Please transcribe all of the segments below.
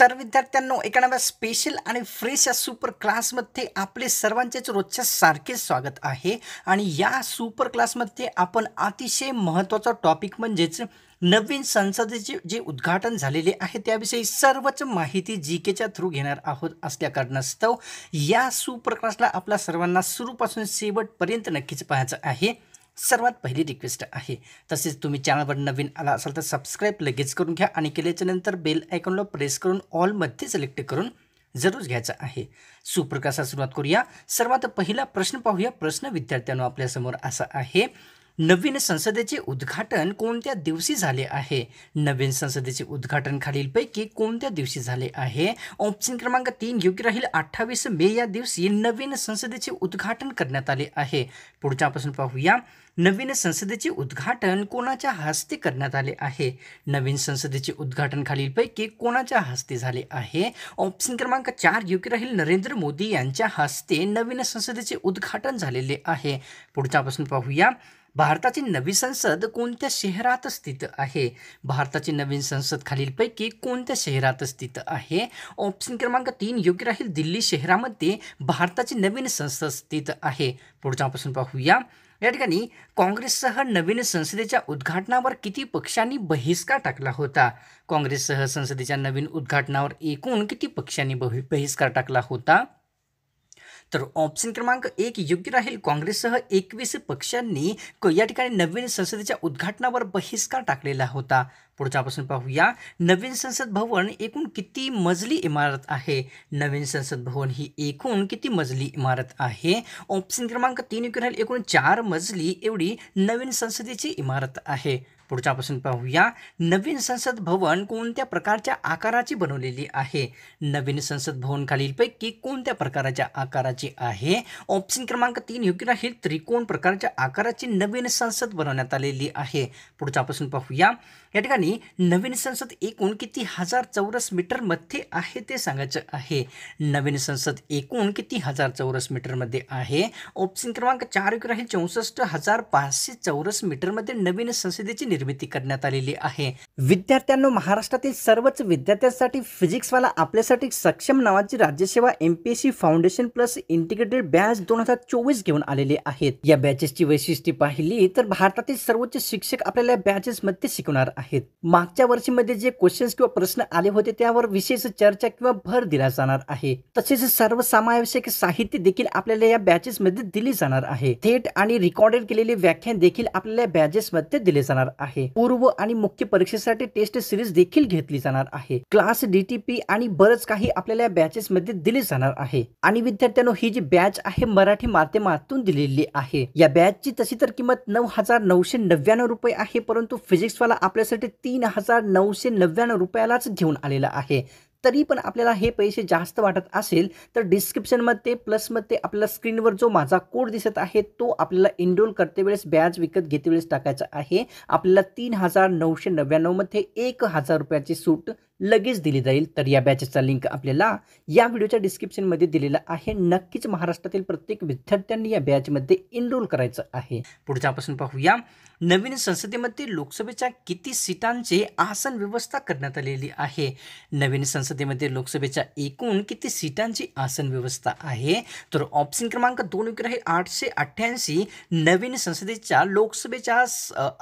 तर विद्यार्थ्यांनो एका स्पेशल आणि फ्रेश या सुपर क्लासमध्ये आपले सर्वांचेच रोजच्या सारखे स्वागत आहे आणि या सुपर क्लासमध्ये आपण अतिशय महत्त्वाचा टॉपिक म्हणजेच नवीन संसदेचे जे उद्घाटन झालेले आहे त्याविषयी सर्वच माहिती जी केच्या थ्रू घेणार आहोत असल्या कारणास्तव या सुपर क्लासला आपल्या सर्वांना सुरूपासून शेवटपर्यंत नक्कीच पाहायचं आहे सर्वात पहिली रिक्वेस्ट आहे तसेच तुम्ही चॅनलवर नवीन आला असाल तर सबस्क्राईब लगेच करून घ्या आणि केल्याच्या नंतर बेल आयकॉनला प्रेस करून ऑलमध्ये सिलेक्ट करून जरूर घ्यायचा आहे सुप्रकाशात सुरुवात करूया सर्वात पहिला प्रश्न पाहूया प्रश्न विद्यार्थ्यांना आपल्यासमोर असा आहे नवीन संसदेचे उद्घाटन कोणत्या दिवशी झाले आहे नवीन संसदेचे उद्घाटन खालीलपैकी कोणत्या दिवशी झाले आहे ऑप्शन क्रमांक तीन योग्य राहील अठ्ठावीस मे या दिवशी नवीन संसदेचे उद्घाटन करण्यात आले आहे पुढच्यापासून पाहूया नवीन संसदेचे उद्घाटन कोणाच्या हस्ते करण्यात आले आहे नवीन संसदेचे उद्घाटन खालीलपैकी कोणाच्या हस्ते झाले आहे ऑप्शन क्रमांक चार योग्य राहील नरेंद्र मोदी यांच्या हस्ते नवीन संसदेचे उद्घाटन झालेले आहे पुढच्यापासून पाहूया भारताची नवी संसद कोणत्या शहरात स्थित आहे भारताची नवीन संसद खालीलपैकी कोणत्या शहरात स्थित आहे ऑप्शन क्रमांक तीन योग्य राहील दिल्ली शहरामध्ये भारताची नवीन संसद स्थित आहे पुढच्यापासून पाहूया या ठिकाणी काँग्रेससह नवीन संसदेच्या उद्घाटनावर किती पक्षांनी बहिष्कार टाकला होता काँग्रेससह संसदेच्या नवीन उद्घाटनावर एकूण किती पक्षांनी बहि बहिष्कार टाकला होता तर ऑप्शन क्रमांक एक योग्य राहील काँग्रेससह एकवीस पक्षांनी या ठिकाणी नवीन संसदेच्या उद्घाटनावर बहिष्कार टाकलेला होता पुढच्या प्रश्न पाहूया नवीन संसद भवन एकूण किती मजली इमारत आहे नवीन संसद भवन ही एकूण किती मजली इमारत आहे ऑप्शन क्रमांक तीन राहील एकूण चार मजली एवढी नवीन संसदेची इमारत आहे पुढचा प्रश्न पाहूया नवीन संसद भवन कोणत्या प्रकारच्या आकाराची बनवलेली आहे नवीन संसद भवन खालीलपैकी कोणत्या प्रकाराच्या आकाराची आहे ऑप्शन क्रमांक तीन योग्य राहील त्रिकोण प्रकारच्या आकाराची नवीन संसद बनवण्यात आलेली आहे पुढच्या प्रश्न पाहूया या ठिकाणी नवीन संसद एकूण किती हजार चौरस मीटर मध्ये आहे ते सांगायचं आहे नवीन संसद एकूण किती हजार चौरस मीटर मध्ये आहे ऑप्शन क्रमांक चार योग्य राहील चौसष्ट हजार पाचशे चौरस मीटरमध्ये नवीन संसदेची निर्मिती करण्यात आलेली आहे विद्यार्थ्यांना महाराष्ट्रातील सर्वच विद्यार्थ्यांसाठी फिजिक्स वाला आपल्यासाठी सक्षम नावाची Rajyaseva MPSC foundation plus integrated batch दोन हजार चोवीस घेऊन आलेले आहेत या बॅचेसची वैशिष्ट्ये पाहिली तर भारतातील सर्वोच्च शिक्षक आपल्याला बॅचेस मध्ये शिकवणार आहेत मागच्या वर्षीमध्ये जे क्वेश्चन्स किंवा प्रश्न आले होते त्यावर विशेष चर्चा किंवा भर दिला जाणार आहे तसेच सर्वसमावेशक साहित्य देखील आपल्याला या बॅचेस मध्ये दिली जाणार आहे थेट आणि रेकॉर्डेड केलेले व्याख्यान देखील आपल्याला बॅचेस मध्ये दिले जाणार आहे आहे पूर्व आणि मुख्य परीक्षेसाठी टेस्ट सिरीज देखील घेतली जाणार आहे क्लास डीटीपी आणि बरंच काही आपल्याला या बॅचेस मध्ये दिली जाणार आहे आणि विद्यार्थ्यांनो ही जी बॅच आहे मराठी माध्यमातून दिलेली आहे या बॅचची तशी तर किंमत नऊ रुपये आहे परंतु फिजिक्स वाला आपल्यासाठी तीन हजार रुपयालाच घेऊन आलेला आहे तरी पण आपल्याला हे पैसे जास्त वाटत असेल तर डिस्क्रिप्शनमध्ये प्लसमध्ये आपल्याला स्क्रीनवर जो माझा कोड दिसत आहे तो आपल्याला इनरोल करते वेळेस व्याज विकत घेते वेळेस टाकायचा आहे आपल्याला तीन हजार नऊशे नव्याण्णवमध्ये एक हजार रुपयाची सूट लगेच दिली जाईल तर या बॅचेसचा लिंक आपल्याला या व्हिडिओच्या डिस्क्रिप्शनमध्ये दिलेला आहे नक्कीच महाराष्ट्रातील प्रत्येक विद्यार्थ्यांनी या बॅचमध्ये एनरोल करायचं आहे पुढच्यापासून पाहूया नवीन संसदेमध्ये लोकसभेच्या किती सीटांचे आसन व्यवस्था करण्यात आलेली आहे नवीन संसदेमध्ये लोकसभेच्या एकूण किती सीटांची आसन व्यवस्था आहे तर ऑप्शन क्रमांक दोन वगैरे आहे आठशे अठ्ठ्याऐंशी नवीन संसदेच्या लोकसभेच्या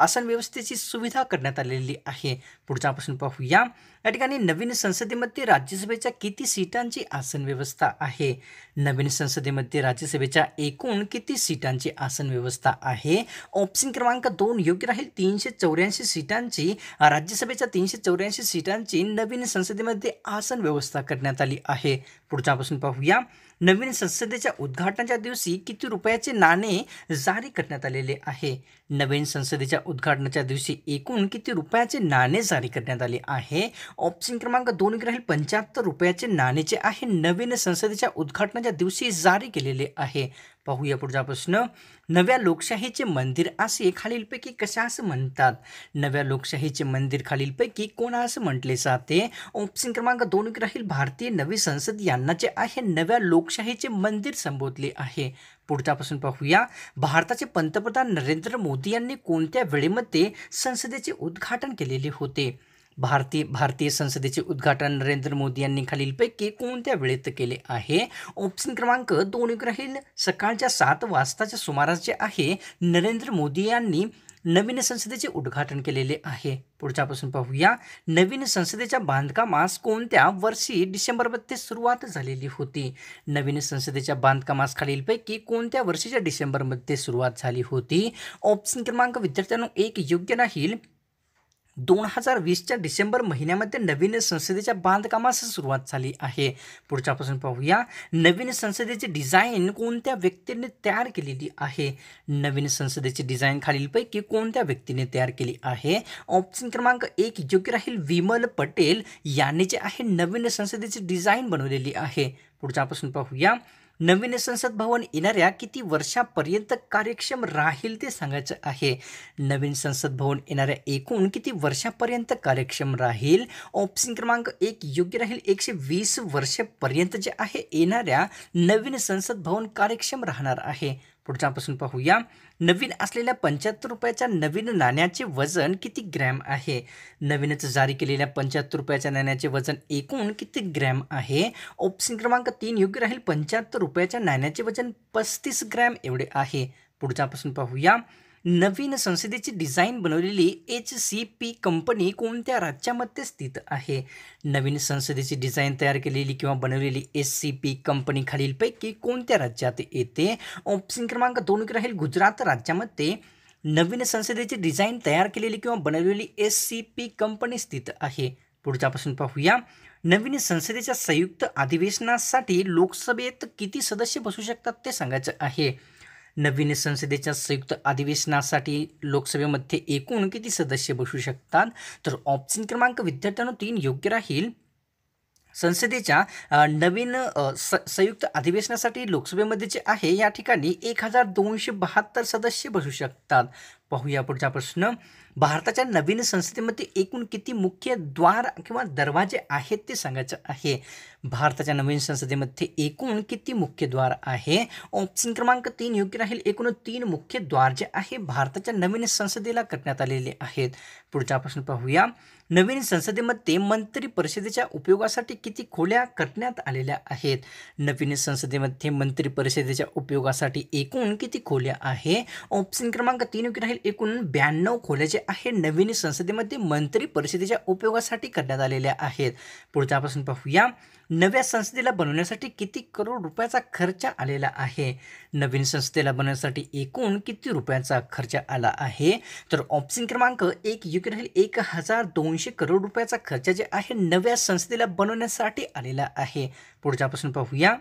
आसन व्यवस्थेची सुविधा करण्यात आलेली आहे पुढच्या प्रश्न पाहूया या ठिकाणी नवीन संसदेमध्ये राज्यसभेच्या किती सीटांची आसन व्यवस्था आहे नवीन संसदेमध्ये राज्यसभेच्या एकूण किती सीटांची आसन व्यवस्था आहे ऑप्शन क्रमांक दोन योग्य राहील तीनशे चौऱ्याऐंशी सीटांची राज्यसभेच्या तीनशे चौऱ्याऐंशी सीटांची नवीन संसदेमध्ये आसन व्यवस्था करण्यात आली आहे पुढच्यापासून पाहूया नवीन संसदेच्या उद्घाटनाच्या दिवशी किती रुपयाचे नाणे जारी करण्यात आलेले आहे नवीन संसदेच्या उद्घाटनाच्या दिवशी एकूण किती रुपयाचे नाणे जारी करण्यात आले आहे ऑप्शन क्रमांक दोन राहील पंच्याहत्तर रुपयाचे नाणेचे आहे नवीन संसदेच्या उद्घाटनाच्या दिवशी जारी केलेले आहे पाहूया पुढचा प्रश्न नव्या लोकशाहीचे मंदिर असे खालीलपैकी कशास म्हणतात नव्या लोकशाहीचे मंदिर खालीलपैकी कोणास म्हटले जाते ऑप्शन क्रमांक दोन राहील भारतीय नवी संसद यांना जे आहे नव्या लोकशाहीचे मंदिर संबोधले आहे प्रश्न पाहूया भारताचे पंतप्रधान नरेंद्र मोदी यांनी कोणत्या वेळेमध्ये संसदेचे उद्घाटन केलेले होते भारतीय भारतीय संसदेचे उद्घाटन नरेंद्र मोदी यांनी खालीलपैकी कोणत्या वेळेत केले आहे ऑप्शन क्रमांक दोन राहील सकाळच्या सात वाजताच्या सुमारास जे आहे नरेंद्र मोदी यांनी नवीन संसदेचे उद्घाटन केलेले आहे पुढच्यापासून पाहूया नवीन संसदेच्या बांधकामास कोणत्या वर्षी डिसेंबर मध्ये सुरुवात झालेली होती नवीन संसदेच्या बांधकामास खालीलपैकी कोणत्या वर्षीच्या डिसेंबरमध्ये सुरुवात झाली होती ऑप्शन क्रमांक विद्यार्थ्यांना एक योग्य राहील दोन हजार वीसच्या डिसेंबर महिन्यामध्ये नवीन संसदेच्या बांधकामास सुरुवात झाली आहे पुढच्यापासून पाहूया नवीन संसदेची डिझाईन कोणत्या व्यक्तीने तयार केलेली आहे नवीन संसदेची डिझाईन खालीलपैकी कोणत्या व्यक्तीने तयार केली आहे ऑप्शन क्रमांक एक योग्य राहील विमल पटेल यांनी जे आहे नवीन संसदेची डिझाईन बनवलेली आहे पुढच्यापासून पाहूया नवीन संसद भवन येणाऱ्या किती वर्षापर्यंत कार्यक्षम राहील ते सांगायचं आहे नवीन संसद भवन येणाऱ्या एकूण किती वर्षापर्यंत कार्यक्षम राहील ऑप्शन क्रमांक एक योग्य राहील एकशे वीस वर्षपर्यंत जे आहे येणाऱ्या नवीन संसद भवन कार्यक्षम राहणार आहे पुढच्यापासून पाहूया नवीन असलेल्या पंच्याहत्तर रुपयाच्या नवीन नाण्याचे वजन किती ग्रॅम आहे नवीनच जारी केलेल्या पंच्याहत्तर रुपयाच्या नाण्याचे वजन एकूण किती ग्रॅम आहे ऑप्शन क्रमांक तीन योग्य राहील पंच्याहत्तर रुपयाच्या नाण्याचे वजन पस्तीस ग्रॅम एवढे आहे पुढच्यापासून पाहूया नवीन संसदेची डिझाईन बनवलेली एच सी पी कंपनी कोणत्या राज्यामध्ये स्थित आहे नवीन संसदेची डिझाईन तयार केलेली किंवा बनवलेली एस सी पी कंपनी खालीलपैकी कोणत्या राज्यात येते ऑप्शन क्रमांक दोन राहील गुजरात राज्यामध्ये नवीन संसदेची डिझाईन तयार केलेली किंवा बनवलेली एस सी पी कंपनी स्थित आहे पुढच्यापासून पाहूया नवीन संसदेच्या संयुक्त अधिवेशनासाठी लोकसभेत किती सदस्य बसू शकतात ते सांगायचं आहे नवीन संसदेच्या संयुक्त अधिवेशनासाठी लोकसभेमध्ये एकूण किती सदस्य बसू शकतात तर ऑप्शन क्रमांक विद्यार्थ्यांना तीन योग्य राहील संसदेच्या नवीन स संयुक्त अधिवेशनासाठी लोकसभेमध्ये जे आहे या ठिकाणी एक हजार दोनशे बहात्तर सदस्य बसू शकतात पाहूया पुढचा प्रश्न भारताच्या नवीन संसदेमध्ये एकूण किती मुख्य द्वार किंवा दरवाजे आहेत ते सांगायचं आहे भारताच्या नवीन संसदेमध्ये एकूण किती मुख्य द्वार आहे ऑप्शन क्रमांक तीन योग्य राहील एकूण तीन मुख्य द्वार जे आहे भारताच्या नवीन संसदेला करण्यात आलेले आहेत पुढचा प्रश्न पाहूया नवीन संसदेमध्ये मंत्री परिषदेच्या उपयोगासाठी किती खोल्या करण्यात आलेल्या आहेत नवीन संसदेमध्ये मंत्री परिषदेच्या उपयोगासाठी एकूण किती खोल्या आहे ऑप्शन क्रमांक तीन राहील एकूण ब्याण्णव खोल्या जे आहे नवीन संसदेमध्ये मंत्री परिषदेच्या उपयोगासाठी करण्यात आलेल्या आहेत पुढच्या प्रश्न पाहूया नव्या संस्थेला बनवण्यासाठी किती करोड रुपयाचा खर्च आलेला आहे नवीन संस्थेला बनवण्यासाठी एकूण किती रुपयांचा खर्च आला आहे तर ऑप्शन क्रमांक एक युक्रेन एक हजार दोनशे करोड रुपयाचा खर्च जे आहे नव्या संस्थेला बनवण्यासाठी आलेला आहे पुढच्यापासून पाहूया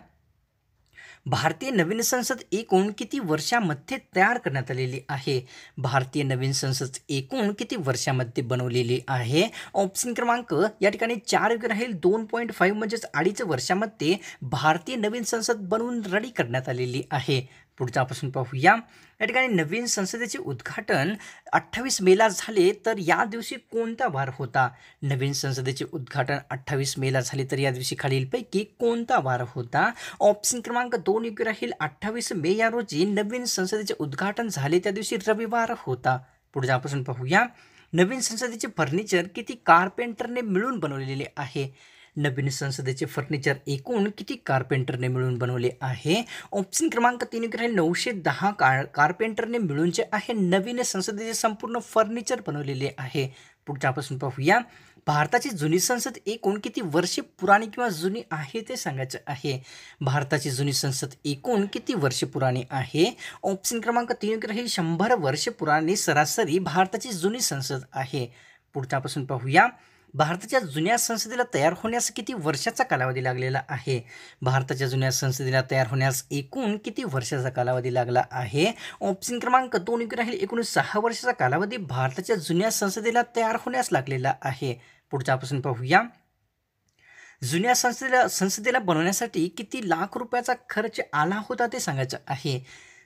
भारतीय नवीन संसद एकूण किती वर्षामध्ये तयार करण्यात आलेली आहे भारतीय नवीन संसद एकूण किती वर्षामध्ये बनवलेली आहे ऑप्शन क्रमांक या ठिकाणी चार योग्य राहील दोन पॉईंट फाईव्ह म्हणजेच अडीच वर्षामध्ये भारतीय नवीन संसद बनवून रडी करण्यात आलेली आहे पुढचा आपण पाहूया या ठिकाणी नवीन संसदेचे उद्घाटन अठ्ठावीस मेला झाले तर या दिवशी कोणता वार होता नवीन संसदेचे उद्घाटन अठ्ठावीस मेला झाले तर या दिवशी खालीलपैकी कोणता वार होता ऑप्शन क्रमांक दोन योग्य राहील अठ्ठावीस मे या रोजी नवीन संसदेचे उद्घाटन झाले त्या दिवशी रविवार होता पुढच्यापासून आपण पाहूया नवीन संसदेचे फर्निचर किती कार्पेंटरने मिळून बनवलेले आहे नवीन संसदेचे फर्निचर एकूण किती कार्पेंटरने मिळून बनवले आहे ऑप्शन क्रमांक तीन राहील नऊशे दहा कार कार्पेंटरने मिळून जे आहे नवीन संसदेचे संपूर्ण फर्निचर बनवलेले आहे पुढच्यापासून पाहूया भारताची जुनी संसद एकूण किती वर्षे पुराणी किंवा जुनी आहे ते सांगायचं आहे भारताची जुनी संसद एकूण किती वर्षे पुराणी आहे ऑप्शन क्रमांक तीन हे शंभर वर्षे पुराणी सरासरी भारताची जुनी संसद आहे पुढच्यापासून पाहूया भारताच्या जुन्या संसदेला तयार होण्यास किती वर्षाचा कालावधी लागलेला आहे भारताच्या जुन्या संसदेला तयार होण्यास एकूण किती वर्षाचा कालावधी लागला आहे ऑप्शन क्रमांक दोन युक्ती राहील एकूण सहा वर्षाचा कालावधी भारताच्या जुन्या संसदेला तयार होण्यास लागलेला आहे पुढचा प्रश्न पाहूया जुन्या संसदेला संसदेला बनवण्यासाठी किती लाख रुपयाचा खर्च आला होता ते सांगायचं आहे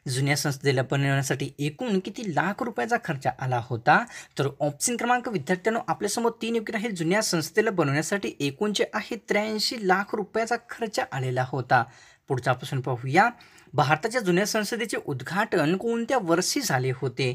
जुन्या संस्थेला बनवण्यासाठी एकूण किती लाख रुपयाचा खर्च आला होता तर ऑप्शन क्रमांक विद्यार्थ्यांनो आपल्यासमोर तीन योग्य आहे जुन्या संस्थेला बनवण्यासाठी एकूण जे आहे त्र्याऐंशी लाख रुपयाचा खर्च आलेला होता पुढचा प्रश्न पाहूया भारताच्या जुन्या संसदेचे उद्घाटन कोणत्या वर्षी झाले होते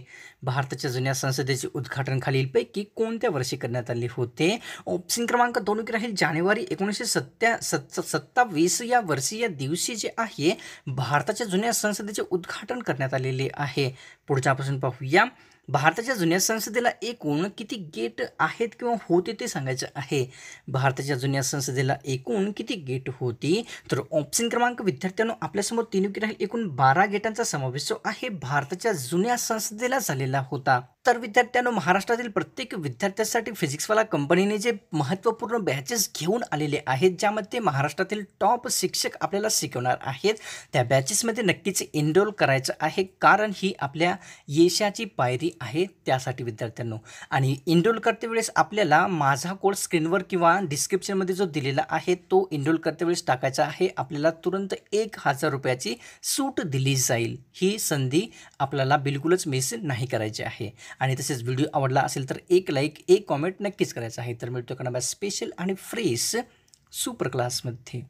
भारताच्या जुन्या संसदेचे उद्घाटन खालीलपैकी कोणत्या वर्षी करण्यात आले होते ऑप्शन क्रमांक दोन राहील जानेवारी एकोणीसशे सत्त्या सत्तावीस या वर्षी या दिवशी जे आहे भारताच्या जुन्या संसदेचे उद्घाटन करण्यात आलेले आहे पुढच्यापासून पाहूया भारताच्या जुन्या संसदेला एकूण किती गेट आहेत किंवा होते ते सांगायचं आहे भारताच्या जुन्या संसदेला एकूण किती गेट होती तर ऑप्शन क्रमांक विद्यार्थ्यांनो आपल्यासमोर तीन राहील एकूण बारा गेटांचा समावेश जो आहे भारताच्या जुन्या संसदेला झालेला होता तर विद्यार्थ्यांनो महाराष्ट्रातील प्रत्येक विद्यार्थ्यासाठी फिजिक्सवाला कंपनीने जे महत्त्वपूर्ण बॅचेस घेऊन आलेले आहेत ज्यामध्ये महाराष्ट्रातील टॉप शिक्षक आपल्याला शिकवणार आहेत त्या बॅचेसमध्ये नक्कीच एनरोल करायचं आहे कारण ही आपल्या यशाची पायरी आहे त्यासाठी विद्यार्थ्यांनो आणि एनरोल करते वेळेस आपल्याला माझा कोड स्क्रीनवर किंवा डिस्क्रिप्शनमध्ये जो दिलेला आहे तो एनरोल करते वेळेस टाकायचा आहे आपल्याला तुरंत एक हजार रुपयाची सूट दिली जाईल ही संधी आपल्याला बिलकुलच मिस नाही करायची आहे आणि तसेच व्हिडिओ आवडला असेल तर एक लाईक एक कॉमेंट नक्कीच करायचं आहे तर मिळतो कारण स्पेशल आणि फ्रेश सुपर क्लासमध्ये